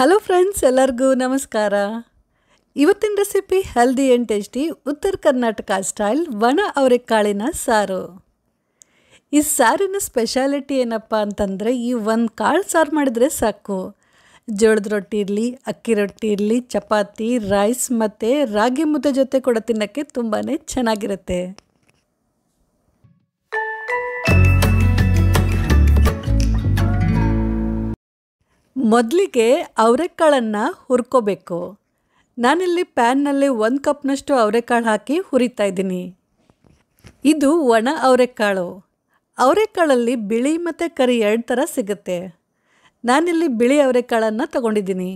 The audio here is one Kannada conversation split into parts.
ಹಲೋ ಫ್ರೆಂಡ್ಸ್ ಎಲ್ಲರಿಗೂ ನಮಸ್ಕಾರ ಇವತ್ತಿನ ರೆಸಿಪಿ ಹೆಲ್ದಿ ಆ್ಯಂಡ್ ಟೇಸ್ಟಿ ಉತ್ತರ ಕರ್ನಾಟಕ ಸ್ಟೈಲ್ ಒಣ ಅವರೆಕಾಳಿನ ಸಾರು ಈ ಸಾರಿನ ಸ್ಪೆಷಾಲಿಟಿ ಏನಪ್ಪ ಅಂತಂದರೆ ಈ ಒಂದು ಕಾಳು ಸಾರು ಮಾಡಿದರೆ ಸಾಕು ಜೋಳದ ರೊಟ್ಟಿ ಇರಲಿ ಅಕ್ಕಿ ರೊಟ್ಟಿ ಇರಲಿ ಚಪಾತಿ ರೈಸ್ ಮತ್ತು ರಾಗಿ ಮುದ್ದೆ ಜೊತೆ ಕೂಡ ತಿನ್ನೋಕ್ಕೆ ತುಂಬಾ ಚೆನ್ನಾಗಿರುತ್ತೆ ಮೊದಲಿಗೆ ಅವರೆಕಾಳನ್ನು ಹುರ್ಕೋಬೇಕು ನಾನಿಲ್ಲಿ ಪ್ಯಾನ್ನಲ್ಲಿ ಒಂದು ಕಪ್ನಷ್ಟು ಅವರೆಕಾಳು ಹಾಕಿ ಹುರಿತಾ ಇದ್ದೀನಿ ಇದು ಒಣ ಅವರೆಕಾಳು ಅವರೆಕಾಳಲ್ಲಿ ಬಿಳಿ ಮತ್ತು ಕರಿ ಎರಡು ಥರ ಸಿಗುತ್ತೆ ನಾನಿಲ್ಲಿ ಬಿಳಿ ಅವರೆಕಾಳನ್ನು ತಗೊಂಡಿದ್ದೀನಿ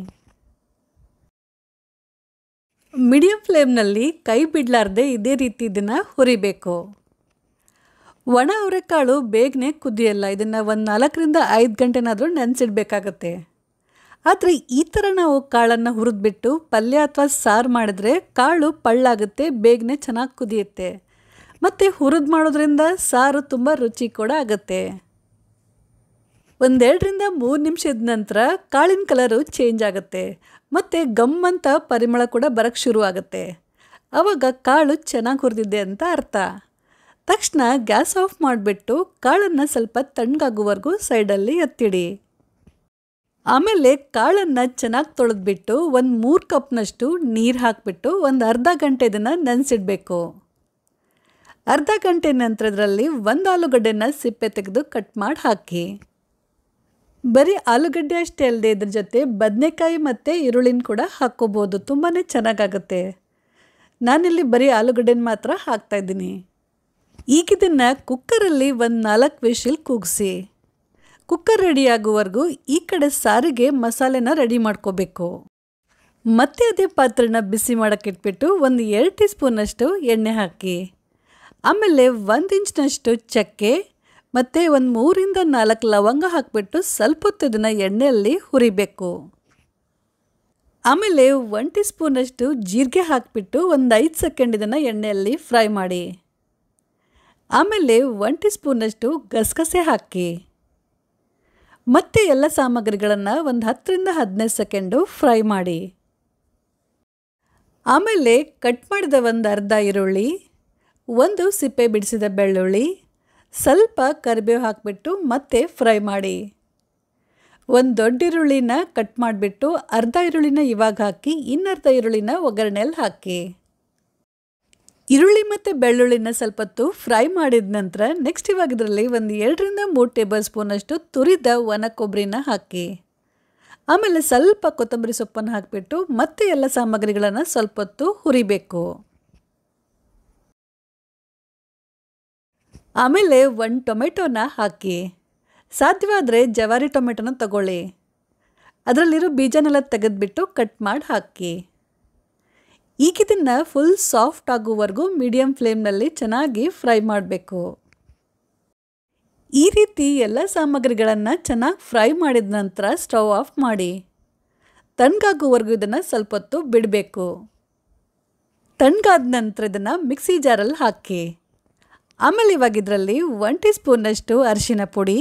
ಮೀಡಿಯಮ್ ಫ್ಲೇಮ್ನಲ್ಲಿ ಕೈ ಬಿಡಲಾರ್ದೆ ಇದೇ ರೀತಿ ಇದನ್ನು ಹುರಿಬೇಕು ಒಣ ಅವರೆಕಾಳು ಬೇಗನೆ ಕುದಿಯಲ್ಲ ಇದನ್ನು ಒಂದು ನಾಲ್ಕರಿಂದ ಐದು ಗಂಟೆನಾದರೂ ನೆನೆಸಿಡಬೇಕಾಗತ್ತೆ ಆದರೆ ಈ ಥರ ನಾವು ಕಾಳನ್ನು ಹುರಿದ್ಬಿಟ್ಟು ಪಲ್ಯ ಅಥವಾ ಸಾರು ಮಾಡಿದ್ರೆ ಕಾಳು ಪಳ್ಳಾಗುತ್ತೆ ಬೇಗನೆ ಚೆನ್ನಾಗಿ ಕುದಿಯುತ್ತೆ ಮತ್ತು ಹುರಿದು ಮಾಡೋದ್ರಿಂದ ಸಾರು ತುಂಬ ರುಚಿ ಕೂಡ ಆಗುತ್ತೆ ಒಂದೆರಡರಿಂದ ಮೂರು ನಿಮಿಷದ ನಂತರ ಕಾಳಿನ ಕಲರು ಚೇಂಜ್ ಆಗುತ್ತೆ ಮತ್ತು ಗಮ್ ಅಂತ ಪರಿಮಳ ಕೂಡ ಬರೋಕ್ಕೆ ಶುರು ಆಗುತ್ತೆ ಆವಾಗ ಕಾಳು ಚೆನ್ನಾಗಿ ಹುರಿದಿದೆ ಅಂತ ಅರ್ಥ ತಕ್ಷಣ ಗ್ಯಾಸ್ ಆಫ್ ಮಾಡಿಬಿಟ್ಟು ಕಾಳನ್ನು ಸ್ವಲ್ಪ ತಣ್ಣಗಾಗುವವರೆಗೂ ಸೈಡಲ್ಲಿ ಎತ್ತಿಡಿ ಆಮೇಲೆ ಕಾಳನ್ನು ಚೆನ್ನಾಗಿ ತೊಳೆದ್ಬಿಟ್ಟು ಒಂದು ಮೂರು ಕಪ್ನಷ್ಟು ನೀರು ಹಾಕಿಬಿಟ್ಟು ಒಂದು ಅರ್ಧ ಗಂಟೆ ಇದನ್ನು ನೆನೆಸಿಡಬೇಕು ಅರ್ಧ ಗಂಟೆ ನಂತರದಲ್ಲಿ ಒಂದು ಆಲೂಗಡ್ಡೆನ ಸಿಪ್ಪೆ ತೆಗೆದು ಕಟ್ ಮಾಡಿ ಹಾಕಿ ಬರೀ ಆಲೂಗಡ್ಡೆ ಅಷ್ಟೇ ಅಲ್ಲದೆ ಇದ್ರ ಜೊತೆ ಬದನೆಕಾಯಿ ಮತ್ತು ಈರುಳ್ಳಿನ ಕೂಡ ಹಾಕ್ಕೋಬೋದು ತುಂಬಾ ಚೆನ್ನಾಗಾಗುತ್ತೆ ನಾನಿಲ್ಲಿ ಬರೀ ಆಲೂಗಡ್ಡೆನ ಮಾತ್ರ ಹಾಕ್ತಾಯಿದ್ದೀನಿ ಈಗ ಈಗಿದನ್ನು ಕುಕ್ಕರಲ್ಲಿ ಒಂದು ನಾಲ್ಕು ವಿಶಿಲ್ ಕೂಗಿಸಿ ಕುಕ್ಕರ್ ರೆಡಿಯಾಗುವವರೆಗೂ ಈ ಕಡೆ ಸಾರಿಗೆ ಮಸಾಲೆನ ರೆಡಿ ಮಾಡ್ಕೋಬೇಕು ಮತ್ತೆ ಅದೇ ಪಾತ್ರೆನ ಬಿಸಿ ಇಟ್ಬಿಟ್ಟು ಒಂದು ಎರಡು ಟೀ ಸ್ಪೂನಷ್ಟು ಎಣ್ಣೆ ಹಾಕಿ ಆಮೇಲೆ ಒಂದು ಇಂಚಿನಷ್ಟು ಚಕ್ಕೆ ಮತ್ತು ಒಂದು ಮೂರಿಂದ ನಾಲ್ಕು ಲವಂಗ ಹಾಕಿಬಿಟ್ಟು ಸ್ವಲ್ಪ ಹೊತ್ತು ಇದನ್ನು ಎಣ್ಣೆಯಲ್ಲಿ ಹುರಿಬೇಕು ಆಮೇಲೆ ಒನ್ ಟೀ ಸ್ಪೂನಷ್ಟು ಜೀರಿಗೆ ಹಾಕಿಬಿಟ್ಟು ಒಂದು ಐದು ಸೆಕೆಂಡ್ ಇದನ್ನು ಎಣ್ಣೆಯಲ್ಲಿ ಫ್ರೈ ಮಾಡಿ ಆಮೇಲೆ ಒನ್ ಟೀ ಸ್ಪೂನಷ್ಟು ಗಸಗಸೆ ಹಾಕಿ ಮತ್ತೆ ಎಲ್ಲ ಸಾಮಗ್ರಿಗಳನ್ನು ಒಂದು ಹತ್ತರಿಂದ ಹದಿನೈದು ಸೆಕೆಂಡು ಫ್ರೈ ಮಾಡಿ ಆಮೇಲೆ ಕಟ್ ಮಾಡಿದ ಒಂದು ಅರ್ಧ ಈರುಳ್ಳಿ ಒಂದು ಸಿಪ್ಪೆ ಬಿಡಿಸಿದ ಬೆಳ್ಳುಳ್ಳಿ ಸ್ವಲ್ಪ ಕರಿಬೇವು ಹಾಕಿಬಿಟ್ಟು ಮತ್ತೆ ಫ್ರೈ ಮಾಡಿ ಒಂದು ದೊಡ್ಡ ಈರುಳ್ಳಿನ ಕಟ್ ಮಾಡಿಬಿಟ್ಟು ಅರ್ಧ ಈರುಳ್ಳಿನ ಇವಾಗ ಹಾಕಿ ಇನ್ನರ್ಧ ಈರುಳ್ಳಿನ ಒಗ್ಗರಣೆಯಲ್ಲಿ ಹಾಕಿ ಈರುಳ್ಳಿ ಮತ್ತು ಬೆಳ್ಳುಳ್ಳಿನ ಸ್ವಲ್ಪ ಹೊತ್ತು ಫ್ರೈ ಮಾಡಿದ ನಂತರ ನೆಕ್ಸ್ಟ್ ಇವಾಗ ಇದರಲ್ಲಿ ಒಂದು ಎರಡರಿಂದ ಮೂರು ಟೇಬಲ್ ಸ್ಪೂನಷ್ಟು ತುರಿದ ಒಣ ಕೊಬ್ಬರಿನ ಹಾಕಿ ಆಮೇಲೆ ಸ್ವಲ್ಪ ಕೊತ್ತಂಬರಿ ಸೊಪ್ಪನ್ನು ಹಾಕಿಬಿಟ್ಟು ಮತ್ತೆ ಎಲ್ಲ ಸಾಮಗ್ರಿಗಳನ್ನು ಸ್ವಲ್ಪ ಹೊತ್ತು ಹುರಿಬೇಕು ಆಮೇಲೆ ಒಂದು ಟೊಮೆಟೊನ ಹಾಕಿ ಸಾಧ್ಯವಾದರೆ ಜವಾರಿ ಟೊಮೆಟೊನ ತಗೊಳ್ಳಿ ಅದರಲ್ಲಿರೋ ಬೀಜನೆಲ್ಲ ತೆಗೆದುಬಿಟ್ಟು ಕಟ್ ಮಾಡಿ ಹಾಕಿ ಈಗಿದನ್ನು ಫುಲ್ ಸಾಫ್ಟ್ ಆಗುವವರೆಗೂ ಮೀಡಿಯಂ ಫ್ಲೇಮ್ನಲ್ಲಿ ಚೆನ್ನಾಗಿ ಫ್ರೈ ಮಾಡಬೇಕು ಈ ರೀತಿ ಎಲ್ಲ ಸಾಮಗ್ರಿಗಳನ್ನು ಚೆನ್ನಾಗಿ ಫ್ರೈ ಮಾಡಿದ ನಂತರ ಸ್ಟವ್ ಆಫ್ ಮಾಡಿ ತಣ್ಣಗಾಗುವವರೆಗೂ ಇದನ್ನು ಸ್ವಲ್ಪ ಹೊತ್ತು ಬಿಡಬೇಕು ತಣ್ಗಾದ ನಂತರ ಇದನ್ನು ಮಿಕ್ಸಿ ಜಾರಲ್ಲಿ ಹಾಕಿ ಆಮೇಲೆ ಇವಾಗ ಇದರಲ್ಲಿ ಒನ್ ಟೀ ಸ್ಪೂನಷ್ಟು ಅರಿಶಿನ ಪುಡಿ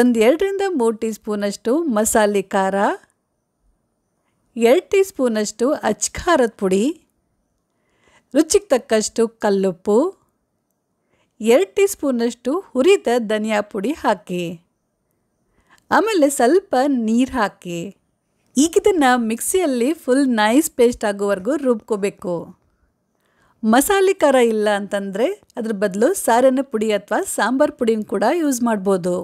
ಒಂದು ಎರಡರಿಂದ ಮೂರು ಟೀ ಸ್ಪೂನಷ್ಟು ಮಸಾಲೆ ಖಾರ ಎರಡು ಟೀ ಸ್ಪೂನಷ್ಟು ಅಚ್ಕಾರದ ಪುಡಿ ರುಚಿಗೆ ತಕ್ಕಷ್ಟು ಕಲ್ಲುಪ್ಪು ಎರಡು ಟೀ ಸ್ಪೂನಷ್ಟು ಹುರಿದ ಧನಿಯಾ ಪುಡಿ ಹಾಕಿ ಆಮೇಲೆ ಸ್ವಲ್ಪ ನೀರು ಹಾಕಿ ಈಗ ಇದನ್ನು ಮಿಕ್ಸಿಯಲ್ಲಿ ಫುಲ್ ನೈಸ್ ಪೇಸ್ಟ್ ಆಗೋವರೆಗೂ ರುಬ್ಕೋಬೇಕು ಮಸಾಲೆ ಖಾರ ಇಲ್ಲ ಅಂತಂದರೆ ಅದ್ರ ಬದಲು ಸಾರಿನ ಪುಡಿ ಅಥವಾ ಸಾಂಬಾರು ಪುಡಿನ ಕೂಡ ಯೂಸ್ ಮಾಡ್ಬೋದು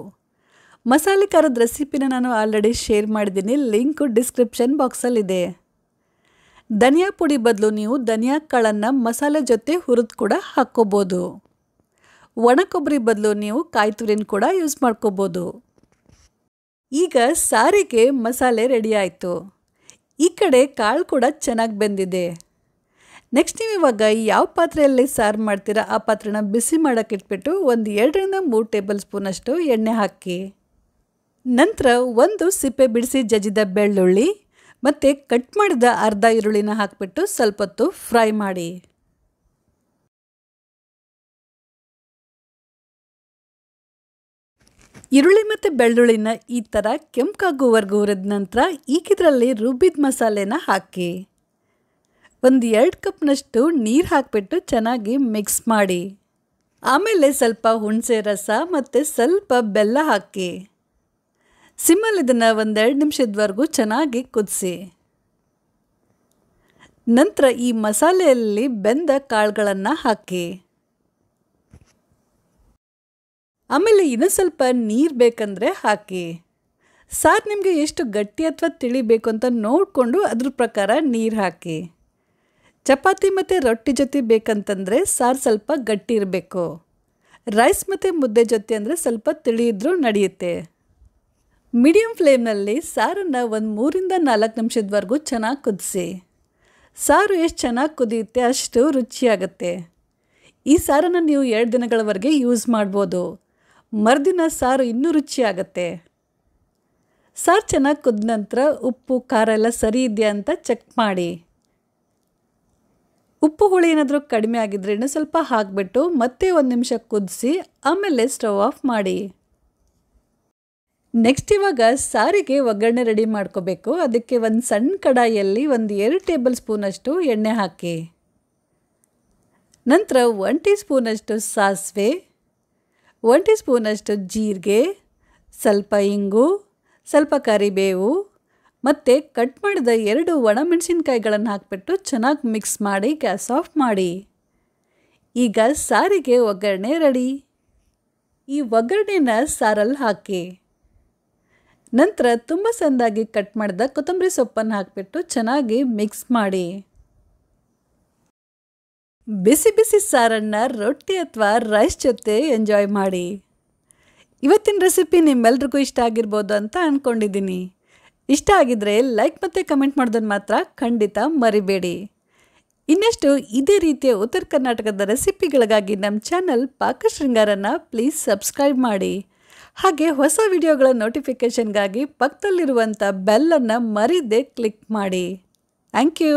ಮಸಾಲೆ ಖಾರದ ರೆಸಿಪಿನ ನಾನು ಆಲ್ರೆಡಿ ಶೇರ್ ಮಾಡಿದ್ದೀನಿ ಲಿಂಕು ಡಿಸ್ಕ್ರಿಪ್ಷನ್ ಬಾಕ್ಸಲ್ಲಿದೆ ಧನಿಯಾ ಪುಡಿ ಬದಲು ನೀವು ಧನಿಯಾ ಕಾಳನ್ನು ಮಸಾಲೆ ಜೊತೆ ಹುರಿದು ಕೂಡ ಹಾಕ್ಕೋಬೋದು ಒಣ ಕೊಬ್ಬರಿ ಬದಲು ನೀವು ಕಾಯಿ ತುರಿನ ಕೂಡ ಯೂಸ್ ಮಾಡ್ಕೋಬೋದು ಈಗ ಸಾರಿಗೆ ಮಸಾಲೆ ರೆಡಿ ಆಯಿತು ಈ ಕಡೆ ಕಾಳು ಕೂಡ ಚೆನ್ನಾಗಿ ಬೆಂದಿದೆ ನೆಕ್ಸ್ಟ್ ನೀವು ಇವಾಗ ಯಾವ ಪಾತ್ರೆಯಲ್ಲಿ ಸಾರು ಮಾಡ್ತೀರಾ ಆ ಪಾತ್ರೆನ ಬಿಸಿ ಮಾಡೋಕ್ಕಿಟ್ಬಿಟ್ಟು ಒಂದು ಎರಡರಿಂದ ಮೂರು ಟೇಬಲ್ ಸ್ಪೂನಷ್ಟು ಎಣ್ಣೆ ಹಾಕಿ ನಂತರ ಒಂದು ಸಿಪ್ಪೆ ಬಿಡಿಸಿ ಜಜ್ಜಿದ ಬೆಳ್ಳುಳ್ಳಿ ಮತ್ತು ಕಟ್ ಮಾಡಿದ ಅರ್ಧ ಈರುಳ್ಳಿನ ಹಾಕಿಬಿಟ್ಟು ಸ್ವಲ್ಪ ಹೊತ್ತು ಫ್ರೈ ಮಾಡಿ ಈರುಳ್ಳಿ ಮತ್ತು ಬೆಳ್ಳುಳ್ಳಿನ ಈ ಥರ ಕೆಂಪಾಗುವರೆಗೂ ಹುರಿದ ನಂತರ ಈಗಿದ್ರಲ್ಲಿ ರುಬ್ಬಿದ ಮಸಾಲೆನ ಹಾಕಿ ಒಂದು ಎರಡು ಕಪ್ನಷ್ಟು ನೀರು ಹಾಕಿಬಿಟ್ಟು ಚೆನ್ನಾಗಿ ಮಿಕ್ಸ್ ಮಾಡಿ ಆಮೇಲೆ ಸ್ವಲ್ಪ ಹುಣಸೆ ರಸ ಮತ್ತು ಸ್ವಲ್ಪ ಬೆಲ್ಲ ಹಾಕಿ ಸಿಮ್ಮಲ್ಲಿ ಇದನ್ನು ಒಂದೆರಡು ನಿಮಿಷದವರೆಗೂ ಚೆನ್ನಾಗಿ ಕುದಿಸಿ ನಂತರ ಈ ಮಸಾಲೆಯಲ್ಲಿ ಬೆಂದ ಕಾಳುಗಳನ್ನು ಹಾಕಿ ಆಮೇಲೆ ಇನ್ನೂ ಸ್ವಲ್ಪ ನೀರು ಬೇಕಂದರೆ ಹಾಕಿ ಸಾರ್ ನಿಮಗೆ ಎಷ್ಟು ಗಟ್ಟಿ ಅಥವಾ ತಿಳಿಬೇಕು ಅಂತ ನೋಡಿಕೊಂಡು ಅದ್ರ ಪ್ರಕಾರ ನೀರು ಹಾಕಿ ಚಪಾತಿ ಮತ್ತು ರೊಟ್ಟಿ ಜೊತೆ ಬೇಕಂತಂದರೆ ಸಾರು ಸ್ವಲ್ಪ ಗಟ್ಟಿ ಇರಬೇಕು ರೈಸ್ ಮತ್ತು ಮುದ್ದೆ ಜೊತೆ ಅಂದರೆ ಸ್ವಲ್ಪ ತಿಳಿಯಿದ್ರೂ ನಡೆಯುತ್ತೆ ಮೀಡಿಯಂ ಫ್ಲೇಮ್ನಲ್ಲಿ ಸಾರನ್ನು ಒಂದು ಮೂರಿಂದ ನಾಲ್ಕು ನಿಮಿಷದವರೆಗೂ ಚೆನ್ನಾಗಿ ಕುದಿಸಿ ಸಾರು ಎಷ್ಟು ಚೆನ್ನಾಗಿ ಕುದಿಯುತ್ತೆ ಅಷ್ಟು ರುಚಿಯಾಗುತ್ತೆ ಈ ಸಾರನ್ನು ನೀವು ಎರಡು ದಿನಗಳವರೆಗೆ ಯೂಸ್ ಮಾಡ್ಬೋದು ಮರುದಿನ ಸಾರು ಇನ್ನೂ ರುಚಿಯಾಗತ್ತೆ ಸಾರು ಚೆನ್ನಾಗಿ ಕುದ್ದ ನಂತರ ಉಪ್ಪು ಖಾರ ಎಲ್ಲ ಸರಿ ಇದೆಯಾ ಅಂತ ಚೆಕ್ ಮಾಡಿ ಉಪ್ಪು ಹುಳಿ ಏನಾದರೂ ಕಡಿಮೆ ಆಗಿದ್ರೇನು ಸ್ವಲ್ಪ ಹಾಕಿಬಿಟ್ಟು ಮತ್ತೆ ಒಂದು ನಿಮಿಷ ಕುದಿಸಿ ಆಮೇಲೆ ಸ್ಟವ್ ಆಫ್ ಮಾಡಿ ನೆಕ್ಸ್ಟ್ ಇವಾಗ ಸಾರಿಗೆ ಒಗ್ಗರಣೆ ರೆಡಿ ಮಾಡ್ಕೋಬೇಕು ಅದಕ್ಕೆ ಒಂದು ಸಣ್ಣ ಕಡಾಯಲ್ಲಿ ಒಂದು ಎರಡು ಟೇಬಲ್ ಸ್ಪೂನಷ್ಟು ಎಣ್ಣೆ ಹಾಕಿ ನಂತರ ಒನ್ ಟೀ ಸ್ಪೂನಷ್ಟು ಸಾಸಿವೆ ಒನ್ ಟೀ ಸ್ಪೂನಷ್ಟು ಜೀರಿಗೆ ಸ್ವಲ್ಪ ಇಂಗು ಸ್ವಲ್ಪ ಕರಿಬೇವು ಮತ್ತು ಕಟ್ ಮಾಡಿದ ಎರಡು ಒಣಮೆಣಸಿನ್ಕಾಯಿಗಳನ್ನು ಹಾಕಿಬಿಟ್ಟು ಚೆನ್ನಾಗಿ ಮಿಕ್ಸ್ ಮಾಡಿ ಗ್ಯಾಸ್ ಆಫ್ ಮಾಡಿ ಈಗ ಸಾರಿಗೆ ಒಗ್ಗರಣೆ ರೆಡಿ ಈ ಒಗ್ಗರಣೆನ ಸಾರಲ್ಲಿ ಹಾಕಿ ನಂತರ ತುಂಬ ಸಂದಾಗಿ ಕಟ್ ಮಾಡಿದ ಕೊತ್ತಂಬರಿ ಸೊಪ್ಪನ್ನು ಹಾಕಿಬಿಟ್ಟು ಚೆನ್ನಾಗಿ ಮಿಕ್ಸ್ ಮಾಡಿ ಬಿಸಿ ಬಿಸಿ ಸಾರನ್ನು ರೊಟ್ಟಿ ಅಥವಾ ರೈಸ್ ಜೊತೆ ಎಂಜಾಯ್ ಮಾಡಿ ಇವತ್ತಿನ ರೆಸಿಪಿ ನಿಮ್ಮೆಲ್ರಿಗೂ ಇಷ್ಟ ಆಗಿರ್ಬೋದು ಅಂತ ಅಂದ್ಕೊಂಡಿದ್ದೀನಿ ಇಷ್ಟ ಆಗಿದ್ರೆ ಲೈಕ್ ಮತ್ತು ಕಮೆಂಟ್ ಮಾಡೋದನ್ನು ಮಾತ್ರ ಖಂಡಿತ ಮರಿಬೇಡಿ ಇನ್ನಷ್ಟು ಇದೇ ರೀತಿಯ ಉತ್ತರ ಕರ್ನಾಟಕದ ರೆಸಿಪಿಗಳಿಗಾಗಿ ನಮ್ಮ ಚಾನಲ್ ಪಾಕ ಶೃಂಗಾರನ ಪ್ಲೀಸ್ ಸಬ್ಸ್ಕ್ರೈಬ್ ಮಾಡಿ ಹಾಗೆ ಹೊಸ ವಿಡಿಯೋಗಳ ನೋಟಿಫಿಕೇಷನ್ಗಾಗಿ ಪಕ್ಕದಲ್ಲಿರುವಂಥ ಬೆಲ್ಲನ್ನು ಮರಿದೇ ಕ್ಲಿಕ್ ಮಾಡಿ ಥ್ಯಾಂಕ್ ಯು